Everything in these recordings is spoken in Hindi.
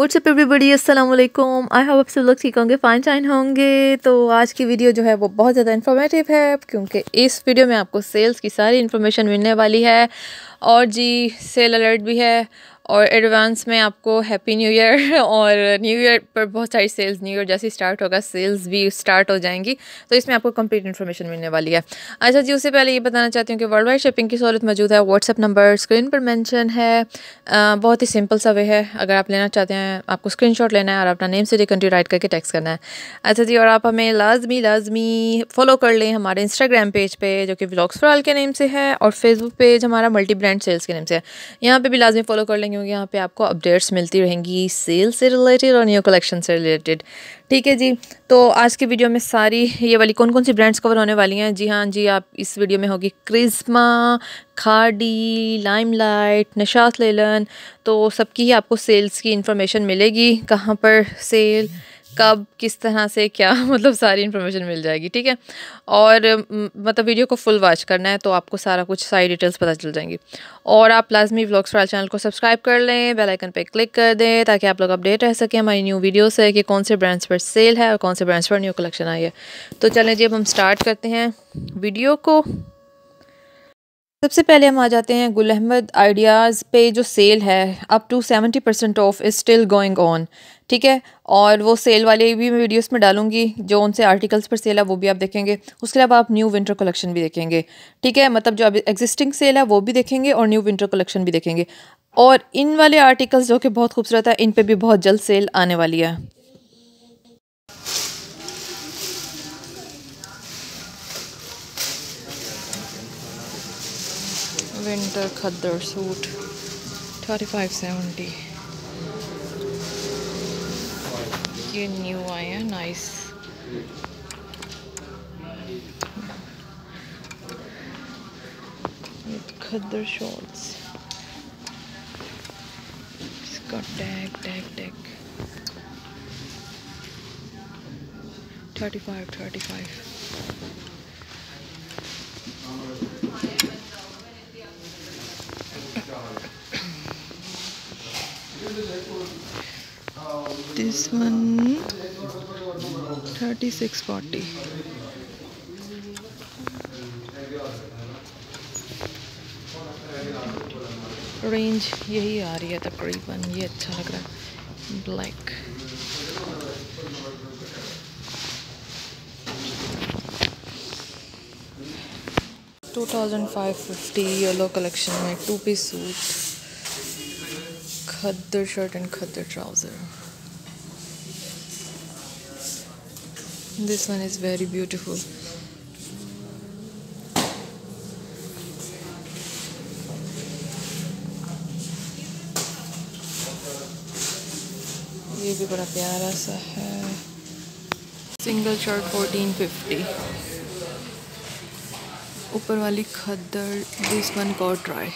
WhatsApp everybody Aslam I hope आप सब लोग ठीक होंगे फाइन शाइन होंगे तो आज की वीडियो जो है वो बहुत ज़्यादा इन्फॉर्मेटिव है क्योंकि इस वीडियो में आपको सेल्स की सारी इन्फॉर्मेशन मिलने वाली है और जी सेल अलर्ट भी है और एडवांस में आपको हैप्पी न्यू ईयर और न्यू ईयर पर बहुत सारी सेल्स न्यू ईयर जैसे स्टार्ट होगा सेल्स भी स्टार्ट हो जाएंगी तो इसमें आपको कंप्लीट इन्फॉर्मेशन मिलने वाली है अच्छा जी उससे पहले ये बताना चाहती हूँ कि वर्ल्ड वाइड शिपिंग की सहूलत मौजूद है व्हाट्सअप नंबर स्क्रीन पर मैंशन है आ, बहुत ही सिंपल सा वे है अगर आप लेना चाहते हैं आपको स्क्रीन लेना है और अपना नेम सिटी कंट्री राइट करके टैक्स करना है अच्छा जी और आप हमें लाजमी लाजमी फॉलो कर लें हमारे इंस्टाग्राम पेज पर जो कि ब्लॉग्स फ्रॉल के नेम से है और फेसबुक पेज हमारा मल्टी ब्रांड सेल्स के नेम से है यहाँ पर भी लाजमी फॉलो कर लेंगे हो यहाँ पे आपको अपडेट्स मिलती रहेंगी सेल से रिलेटेड और न्यू कलेक्शन से रिलेटेड ठीक है जी तो आज की वीडियो में सारी ये वाली कौन कौन सी ब्रांड्स कवर होने वाली हैं जी हाँ जी आप इस वीडियो में होगी क्रिज्मा खाडी लाइमलाइट नशात लेलन तो सबकी ही आपको सेल्स की इन्फॉर्मेशन मिलेगी कहाँ पर सेल कब किस तरह से क्या मतलब सारी इन्फॉर्मेशन मिल जाएगी ठीक है और मतलब वीडियो को फुल वॉच करना है तो आपको सारा कुछ सारी डिटेल्स पता चल जाएंगी और आप लाजमी व्लॉग्स वाले चैनल को सब्सक्राइब कर लें बेल आइकन पे क्लिक कर दें ताकि आप लोग अपडेट रह सकें हमारी न्यू वीडियो से कि कौन से ब्रांड्स पर सेल है और कौन से ब्रांड्स पर न्यू कलेक्शन आई है तो चलें जी अब हम स्टार्ट करते हैं वीडियो को सबसे पहले हम आ जाते हैं गुल अहमद आइडियाज़ पे जो सेल है up to seventy percent off is still going on ठीक है और वो सेल वाले भी मैं वीडियोस में डालूंगी जो उनसे आर्टिकल्स पर सेल है वो भी आप देखेंगे उसके अलावा आप न्यू विंटर कलेक्शन भी देखेंगे ठीक है मतलब जो अभी एग्जिस्टिंग सेल है वो भी देखेंगे और न्यू विंटर कलेक्शन भी देखेंगे और इन वाले आर्टिकल्स जो कि बहुत खूबसूरत है इन पर भी बहुत जल्द सेल आने वाली है winter khadar सूट 3570 ये न्यू आया नाइस खद्दर शॉर्ट्स इसका tag tag tag 35 35 this one 3640 range यही आ रही है तकरीबन ये अच्छा लग रहा है black two thousand five fifty yellow collection में two piece suit khaddar shirt and khaddar trouser This one is very beautiful. ये भी बड़ा प्यारा सा है सिंगल शर्ट फोर्टीन फिफ्टी ऊपर वाली खद्दर दिस वन कॉट ट्राई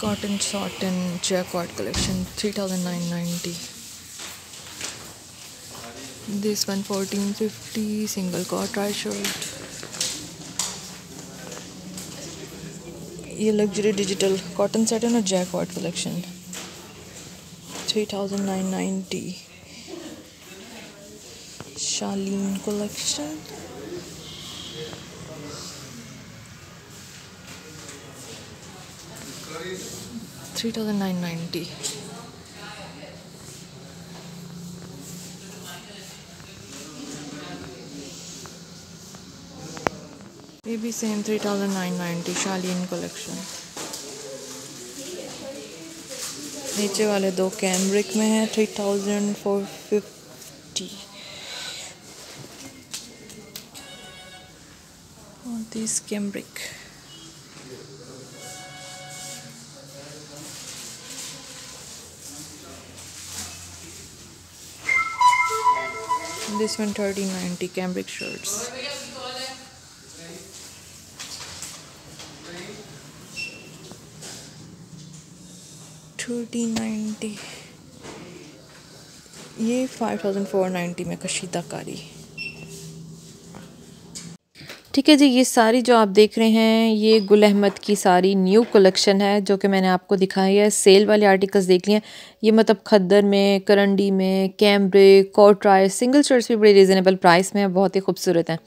cotton satin Jacquard collection 3990 this one 1450 single cord tri shirt luxury digital cotton satin or jack collection 3990 Charlene collection three thousand nine ninety ये भी same three thousand nine ninety Charlene collection नीचे वाले दो कैमरिक में है थ्री थाउजेंड फोर फिफ्टी और this cambric this one 3090 cambric shirts thirty ninety ये फाइव थाउजेंड फोर नाइन्टी में कशीदाकारी ठीक है जी ये सारी जो आप देख रहे हैं ये गुल अहमद की सारी न्यू कलेक्शन है जो कि मैंने आपको दिखाई है सेल वाले आर्टिकल्स देख लिए हैं ये मतलब खद्दर में करंडी में कैमरे कॉट्राई सिंगल शर्ट्स भी बड़े रिजनेबल प्राइस में बहुत ही खूबसूरत हैं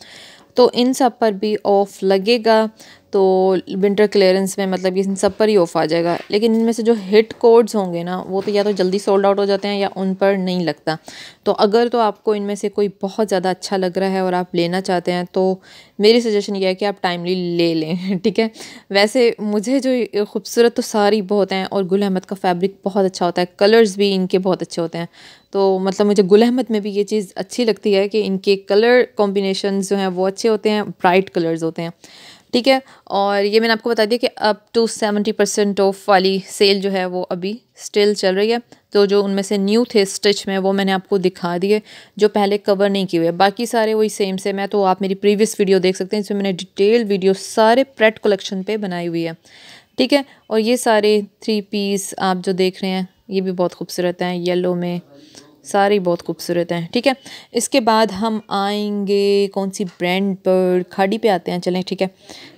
तो इन सब पर भी ऑफ लगेगा तो विंटर क्लियरेंस में मतलब इन सब पर ही ऑफ आ जाएगा लेकिन इनमें से जो हिट कोड्स होंगे ना वो तो या तो जल्दी सोल्ड आउट हो जाते हैं या उन पर नहीं लगता तो अगर तो आपको इनमें से कोई बहुत ज़्यादा अच्छा लग रहा है और आप लेना चाहते हैं तो मेरी सजेशन ये है कि आप टाइमली ले लें ठीक है वैसे मुझे जो खूबसूरत तो सारी बहुत हैं और गुल अहमद का फैब्रिक बहुत अच्छा होता है कलर्स भी इनके बहुत अच्छे होते हैं तो मतलब मुझे गुल अहमद में भी ये चीज़ अच्छी लगती है कि इनके कलर कॉम्बिनेशन जो हैं वो अच्छे होते हैं ब्राइट कलर्स होते हैं ठीक है और ये मैंने आपको बता दिया कि up to seventy percent off वाली सेल जो है वो अभी स्टिल चल रही है तो जो उनमें से न्यू थे स्टिच में वो मैंने आपको दिखा दिए जो पहले कवर नहीं किए हुए बाकी सारे वही सेम सेम है तो आप मेरी प्रीवियस वीडियो देख सकते हैं जिसमें मैंने डिटेल वीडियो सारे प्रेट कलेक्शन पर बनाई हुई है ठीक है और ये सारे थ्री पीस आप जो देख रहे हैं ये भी बहुत खूबसूरत हैं येलो में सारी बहुत खूबसूरत हैं ठीक है इसके बाद हम आएंगे कौन सी ब्रांड पर खाड़ी पे आते हैं चलें ठीक है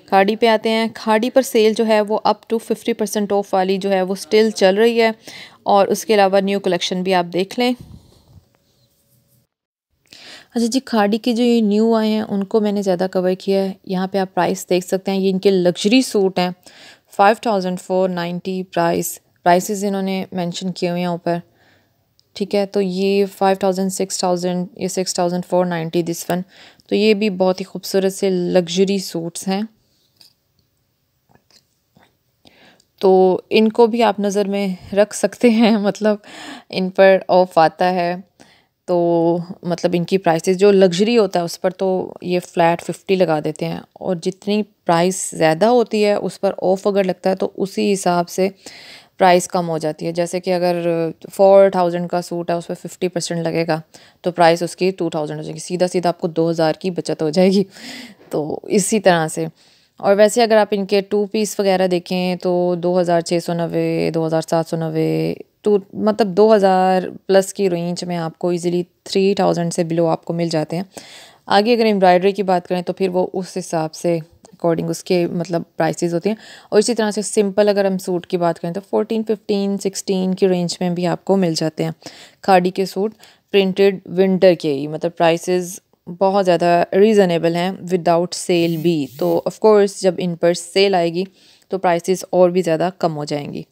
खाड़ी पे आते हैं खाड़ी पर सेल जो है वो up to fifty percent off वाली जो है वो स्टिल चल रही है और उसके अलावा न्यू कलेक्शन भी आप देख लें अच्छा जी खाड़ी के जो ये न्यू आए हैं उनको मैंने ज़्यादा कवर किया है यहाँ पर आप प्राइस देख सकते हैं ये इनके लग्जरी सूट हैं five thousand four price prices इन्होंने मेंशन किए हुए हैं ऊपर ठीक है तो ये फाइव थाउजेंड सिक्स थाउजेंड ये six thousand four ninety this one तो ये भी बहुत ही खूबसूरत से लग्जरी सूट्स हैं तो इनको भी आप नज़र में रख सकते हैं मतलब इन पर ऑफ आता है तो मतलब इनकी प्राइसेस जो लग्जरी होता है उस पर तो ये फ्लैट फिफ्टी लगा देते हैं और जितनी प्राइस ज़्यादा होती है उस पर ऑफ अगर लगता है तो उसी हिसाब से प्राइस कम हो जाती है जैसे कि अगर फोर थाउजेंड का सूट है उस पर फिफ्टी परसेंट लगेगा तो प्राइस उसकी टू थाउजेंड हो जाएगी सीधा सीधा आपको दो हज़ार की बचत हो जाएगी तो इसी तरह से और वैसे अगर आप इनके टू पीस वगैरह देखें तो दो हज़ार छः सौ नबे दो हज़ार सात सौ नबे टू मतलब दो हज़ार प्लस की रेंज में आपको ईज़िली थ्री थाउजेंड से बिलो आपको मिल जाते हैं आगे अगर एम्ब्रॉयडरी की बात करें तो फिर वो उस हिसाब से अकॉर्डिंग उसके मतलब प्राइसेस होते हैं और इसी तरह से सिंपल अगर हम सूट की बात करें तो फोर्टीन फिफ्टीन सिक्सटीन की रेंज में भी आपको मिल जाते हैं खाड़ी के सूट प्रिंटेड विंटर के ही मतलब प्राइसेस बहुत ज़्यादा रीज़नेबल हैं विदाउट सेल भी तो ऑफ़ कोर्स जब इन पर सेल आएगी तो प्राइसेस और भी ज़्यादा कम हो जाएंगी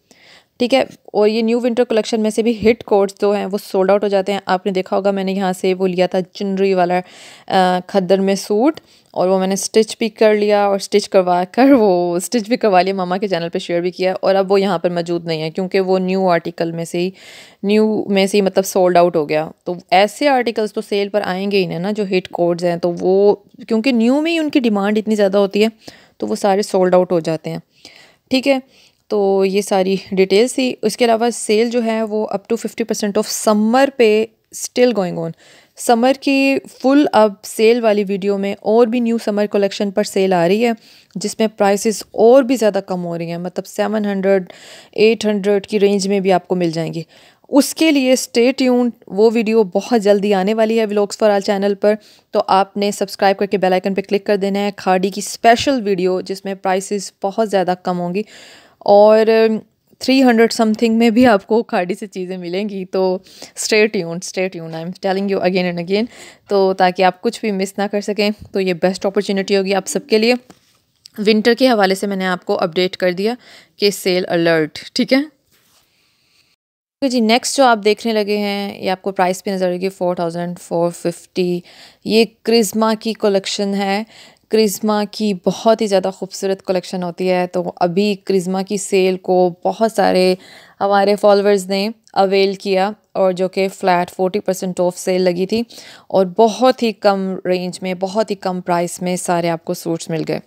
ठीक है और ये न्यू विंटर कलेक्शन में से भी हिट कोट्स जो हैं वो सोल्ड आउट हो जाते हैं आपने देखा होगा मैंने यहाँ से वो लिया था चुनरी वाला खद्दर में सूट और वो मैंने स्टिच भी कर लिया और स्टिच करवा कर वो स्टिच भी करवा लिया मामा के चैनल पे शेयर भी किया और अब वो यहाँ पर मौजूद नहीं है क्योंकि वो न्यू आर्टिकल में से ही न्यू में से ही मतलब सोल्ड आउट हो गया तो ऐसे आर्टिकल्स तो सेल पर आएंगे ही ना जो हिट कोड्स हैं तो वो क्योंकि न्यू में ही उनकी डिमांड इतनी ज़्यादा होती है तो वो सारे सोल्ड आउट हो जाते हैं ठीक है तो ये सारी डिटेल्स थी उसके अलावा सेल जो है वो up to fifty percent off summer पे स्टिल गोइंग ऑन समर की फुल अब सेल वाली वीडियो में और भी न्यू समर कलेक्शन पर सेल आ रही है जिसमें प्राइसेस और भी ज़्यादा कम हो रही हैं मतलब सेवन हंड्रेड एट हंड्रेड की रेंज में भी आपको मिल जाएंगी उसके लिए स्टे ट्यून वो वीडियो बहुत जल्दी आने वाली है व्लॉग्स फॉर आल चैनल पर तो आपने सब्सक्राइब करके बेल आइकन पे क्लिक कर देना है खाड़ी की स्पेशल वीडियो जिसमें प्राइसेस बहुत ज़्यादा कम होंगी और थ्री हंड्रेड समथिंग में भी आपको खाड़ी से चीज़ें मिलेंगी तो स्ट्रेट यून स्ट्रेट यून I am telling you again and again तो ताकि आप कुछ भी मिस ना कर सकें तो ये बेस्ट अपॉर्चुनिटी होगी आप सबके लिए विंटर के हवाले से मैंने आपको अपडेट कर दिया कि सेल अलर्ट ठीक है तो जी नेक्स्ट जो आप देखने लगे हैं ये आपको प्राइस पे नज़र आएगी फोर थाउजेंड फोर फिफ्टी ये क्रिज्मा की कलेक्शन है क्रिज़मा की बहुत ही ज़्यादा खूबसूरत कलेक्शन होती है तो अभी क्रिज़मा की सेल को बहुत सारे हमारे फॉलोअर्स ने अवेल किया और जो कि flat forty percent off sale लगी थी और बहुत ही कम रेंज में बहुत ही कम प्राइस में सारे आपको सूट्स मिल गए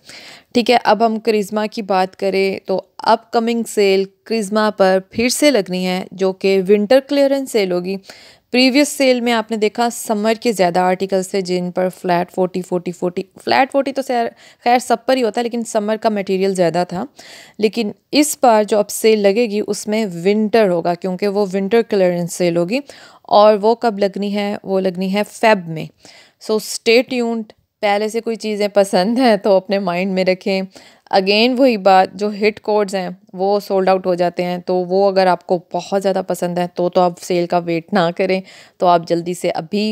ठीक है अब हम क्रिज़मा की बात करें तो अपकमिंग सेल क्रिज़मा पर फिर से लगनी है जो कि विंटर क्लियरेंस सेल होगी प्रीवियस सेल में आपने देखा समर के ज़्यादा आर्टिकल्स थे जिन पर flat forty forty forty flat forty तो खैर सब पर ही होता है लेकिन समर का मटेरियल ज़्यादा था लेकिन इस बार जो अब सेल लगेगी उसमें विंटर होगा क्योंकि वो विंटर क्लियरेंस सेल होगी और वो कब लगनी है वो लगनी है फेब में सो स्टेट ट्यून्ड पहले से कोई चीज़ें पसंद हैं तो अपने माइंड में रखें अगेन वही बात जो हिट कोड्स हैं वो सोल्ड आउट हो जाते हैं तो वो अगर आपको बहुत ज़्यादा पसंद है तो तो आप सेल का वेट ना करें तो आप जल्दी से अभी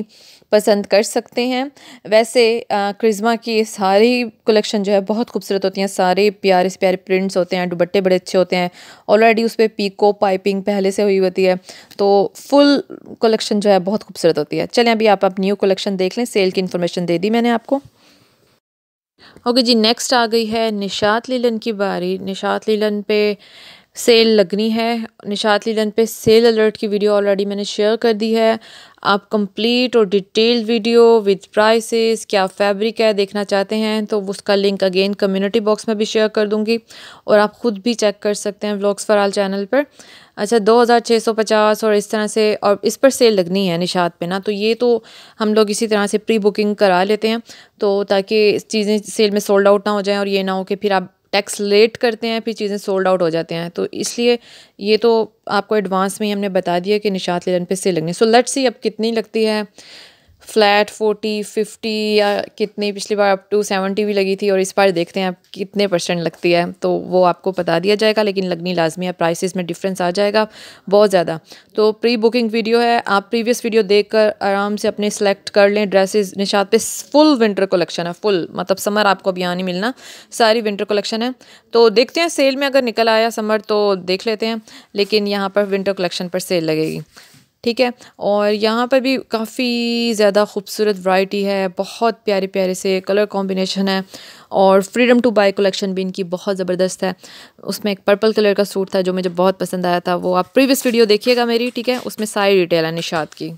पसंद कर सकते हैं वैसे क्रिज्मा की सारी कलेक्शन जो है बहुत खूबसूरत होती हैं सारे प्यारे से प्यारे प्रिंट्स होते हैं दुबट्टे बड़े अच्छे होते हैं ऑलरेडी उस पर पीको पाइपिंग पहले से हुई होती है तो फुल कलेक्शन जो है बहुत खूबसूरत होती है चलें अभी आप आप न्यू कलेक्शन देख लें सेल की इन्फॉर्मेशन दे दी मैंने आपको ओके जी नेक्स्ट आ गई है निशात लीलन की बारी निशात लीलन पे सेल लगनी है निशात लीलन पे सेल अलर्ट की वीडियो ऑलरेडी मैंने शेयर कर दी है आप कंप्लीट और डिटेल्ड वीडियो विद प्राइसेस क्या फैब्रिक है देखना चाहते हैं तो उसका लिंक अगेन कम्युनिटी बॉक्स में भी शेयर कर दूंगी और आप ख़ुद भी चेक कर सकते हैं व्लॉग्स फराल चैनल पर अच्छा 2650 और इस तरह से और इस पर सेल लगनी है निशात पे ना तो ये तो हम लोग इसी तरह से प्री बुकिंग करा लेते हैं तो ताकि चीज़ें सेल में सोल्ड आउट ना हो जाएँ और ये ना हो कि फिर आप टैक्स लेट करते हैं फिर चीज़ें सोल्ड आउट हो जाते हैं तो इसलिए ये तो आपको एडवांस में ही हमने बता दिया कि निशात लेलन पे से लगनी सो लेट्स सी अब कितनी लगती है फ्लैट फोर्टी फिफ्टी या कितनी पिछली बार अप टू सेवेंटी भी लगी थी और इस बार देखते हैं आप कितने परसेंट लगती है तो वो आपको बता दिया जाएगा लेकिन लगनी लाजमी है प्राइसेस में डिफरेंस आ जाएगा बहुत ज़्यादा तो प्री बुकिंग वीडियो है आप प्रीवियस वीडियो देख कर आराम से अपने सेलेक्ट कर लें ड्रेसेस निशात पे फुल विंटर कलेक्शन है फुल मतलब समर आपको अभी यहाँ नहीं मिलना सारी विंटर कलेक्शन है तो देखते हैं सेल में अगर निकल आया समर तो देख लेते हैं लेकिन यहाँ पर विंटर कलेक्शन पर सेल लगेगी ठीक है और यहाँ पर भी काफ़ी ज़्यादा खूबसूरत वाइटी है बहुत प्यारे प्यारे से कलर कॉम्बिनेशन है और फ्रीडम टू बाय कलेक्शन भी इनकी बहुत ज़बरदस्त है उसमें एक पर्पल कलर का सूट था जो मुझे बहुत पसंद आया था वो आप प्रीवियस वीडियो देखिएगा मेरी ठीक है उसमें सारी डिटेल है निषाद की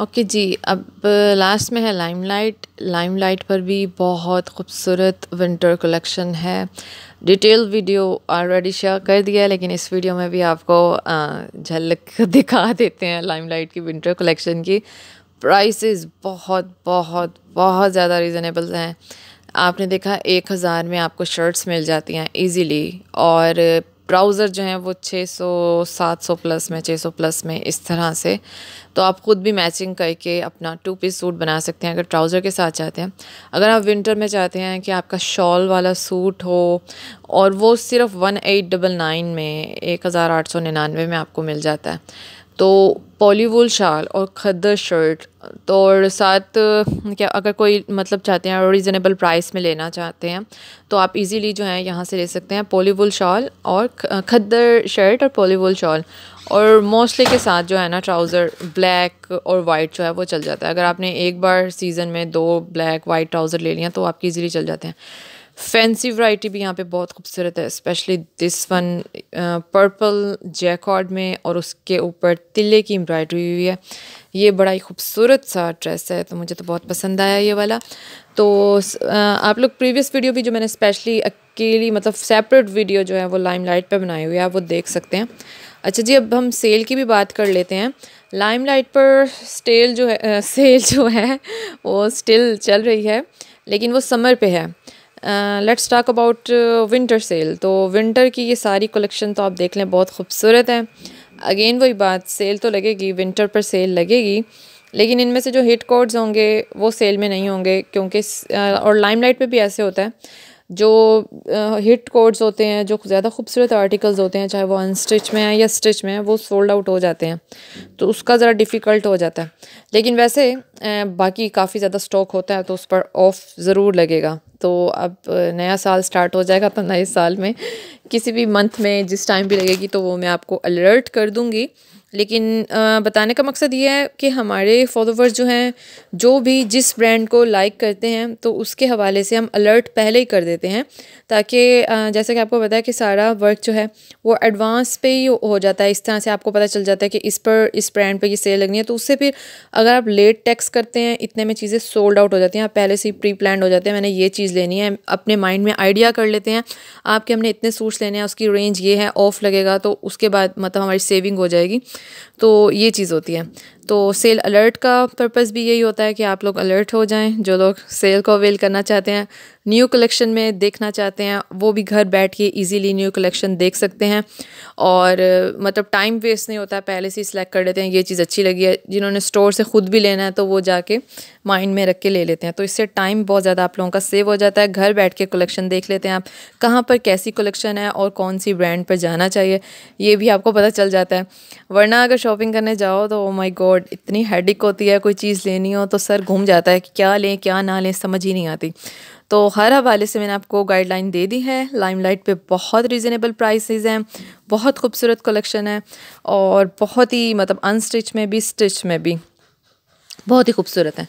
ओके जी अब लास्ट uh, में है लाइमलाइट लाइमलाइट पर भी बहुत खूबसूरत विंटर कलेक्शन है डिटेल वीडियो ऑलरेडी शेयर कर दिया है लेकिन इस वीडियो में भी आपको uh, झलक दिखा देते हैं लाइमलाइट की विंटर कलेक्शन की प्राइसेस बहुत बहुत बहुत ज़्यादा रिजनेबल हैं आपने देखा एक हज़ार में आपको शर्ट्स मिल जाती हैं ईज़िली और ब्राउज़र जो हैं वो 600 700 प्लस में 600 प्लस में इस तरह से तो आप ख़ुद भी मैचिंग करके अपना टू पीस सूट बना सकते हैं अगर ट्राउज़र के साथ चाहते हैं अगर आप विंटर में चाहते हैं कि आपका शॉल वाला सूट हो और वो सिर्फ वन एट डबल नाइन में एक हज़ार आठ सौ निन्यानवे में आपको मिल जाता है तो पॉलीवुल शाल और खद्दर शर्ट तो और साथ क्या अगर कोई मतलब चाहते हैं और रिजनेबल प्राइस में लेना चाहते हैं तो आप इजीली जो है यहाँ से ले सकते हैं पॉलीवुल शॉल और खद्दर शर्ट और पॉलीवुल शॉल और मोस्टली के साथ जो है ना ट्राउज़र ब्लैक और वाइट जो है वो चल जाता है अगर आपने एक बार सीज़न में दो ब्लैक वाइट ट्राउज़र ले लिया तो आपके ईजीली चल जाते हैं फैंसी वैरायटी भी यहाँ पे बहुत खूबसूरत है specially this one purple jacquard में और उसके ऊपर तिले की एम्ब्रॉयडरी हुई है ये बड़ा ही खूबसूरत सा ड्रेस है तो मुझे तो बहुत पसंद आया ये वाला तो uh, आप लोग प्रीवियस वीडियो भी जो मैंने स्पेशली अकेली मतलब सेपरेट वीडियो जो है वो लाइम लाइट पर बनाई हुई है आप वो देख सकते हैं अच्छा जी अब हम सेल की भी बात कर लेते हैं लाइम लाइट पर स्टेल जो है सेल uh, जो है वो स्टिल चल रही है लेकिन वो समर पे है let's talk about winter sale तो विंटर की ये सारी कलेक्शन तो आप देख लें बहुत खूबसूरत है अगेन वही बात सेल तो लगेगी विंटर पर सेल लगेगी लेकिन इनमें से जो हिट कोड्स होंगे वो सेल में नहीं होंगे क्योंकि uh, और लाइमलाइट पे भी ऐसे होता है जो हिट कोड्स होते हैं जो ज़्यादा खूबसूरत आर्टिकल्स होते हैं चाहे वो अनस्टिच में हैं या स्टिच में हैं वो सोल्ड आउट हो जाते हैं तो उसका ज़रा डिफ़िकल्ट हो जाता है लेकिन वैसे बाकी काफ़ी ज़्यादा स्टॉक होता है तो उस पर ऑफ़ ज़रूर लगेगा तो अब नया साल स्टार्ट हो जाएगा तो नए साल में किसी भी मंथ में जिस टाइम भी लगेगी तो वो मैं आपको अलर्ट कर दूँगी लेकिन बताने का मकसद ये है कि हमारे फॉलोवर्स जो हैं जो भी जिस ब्रांड को लाइक करते हैं तो उसके हवाले से हम अलर्ट पहले ही कर देते हैं ताकि जैसे कि आपको पता है कि सारा वर्क जो है वो एडवांस पे ही हो जाता है इस तरह से आपको पता चल जाता है कि इस पर इस ब्रांड पे ये सेल लगनी है तो उससे फिर अगर आप लेट टैक्स करते हैं इतने में चीज़ें सोल्ड आउट हो जाती हैं आप पहले से ही प्री प्लान हो जाते हैं मैंने ये चीज़ लेनी है अपने माइंड में आइडिया कर लेते हैं आपके हमने इतने सूट्स लेने हैं उसकी रेंज ये है ऑफ़ लगेगा तो उसके बाद मतलब हमारी सेविंग हो जाएगी तो ये चीज़ होती है तो सेल अलर्ट का पर्पज़ भी यही होता है कि आप लोग अलर्ट हो जाएं जो लोग सेल को अवेल करना चाहते हैं न्यू कलेक्शन में देखना चाहते हैं वो भी घर बैठ के ईज़िली न्यू कलेक्शन देख सकते हैं और मतलब टाइम वेस्ट नहीं होता पहले से ही सिलेक्ट कर लेते हैं ये चीज़ अच्छी लगी है जिन्होंने स्टोर से ख़ुद भी लेना है तो वो जाके माइंड में रख के ले लेते हैं तो इससे टाइम बहुत ज़्यादा आप लोगों का सेव हो जाता है घर बैठ के कलेक्शन देख लेते हैं आप कहाँ पर कैसी कलेक्शन है और कौन सी ब्रांड पर जाना चाहिए ये भी आपको पता चल जाता है वरना अगर शॉपिंग करने जाओ तो माई oh गॉड बट इतनी हेडिक होती है कोई चीज़ लेनी हो तो सर घूम जाता है कि क्या लें क्या ना लें समझ ही नहीं आती तो हर हवाले से मैंने आपको गाइडलाइन दे दी है लाइमलाइट पे बहुत रिजनेबल प्राइसेस हैं बहुत खूबसूरत कलेक्शन है और बहुत ही मतलब अनस्टिच में भी स्टिच में भी बहुत ही खूबसूरत है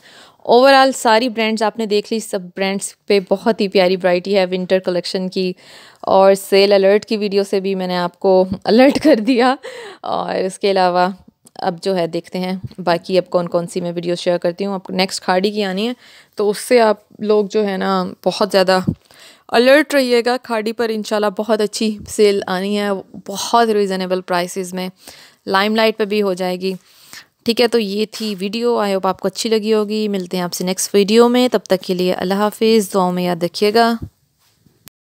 ओवरऑल सारी ब्रांड्स आपने देख ली सब ब्रांड्स पे बहुत ही प्यारी वैरायटी है विंटर कलेक्शन की और सेल अलर्ट की वीडियो से भी मैंने आपको अलर्ट कर दिया और इसके अलावा अब जो है देखते हैं बाकी अब कौन कौन सी मैं वीडियो शेयर करती हूँ आपको नेक्स्ट खाड़ी की आनी है तो उससे आप लोग जो है ना बहुत ज़्यादा अलर्ट रहिएगा खाड़ी पर इंशाल्लाह बहुत अच्छी सेल आनी है बहुत रिजनेबल प्राइसेस में लाइमलाइट पे भी हो जाएगी ठीक है तो ये थी वीडियो आई होप आपको अच्छी लगी होगी मिलते हैं आपसे नेक्स्ट वीडियो में तब तक के लिए अल्लाह हाफिज़ दुआ में याद रखिएगा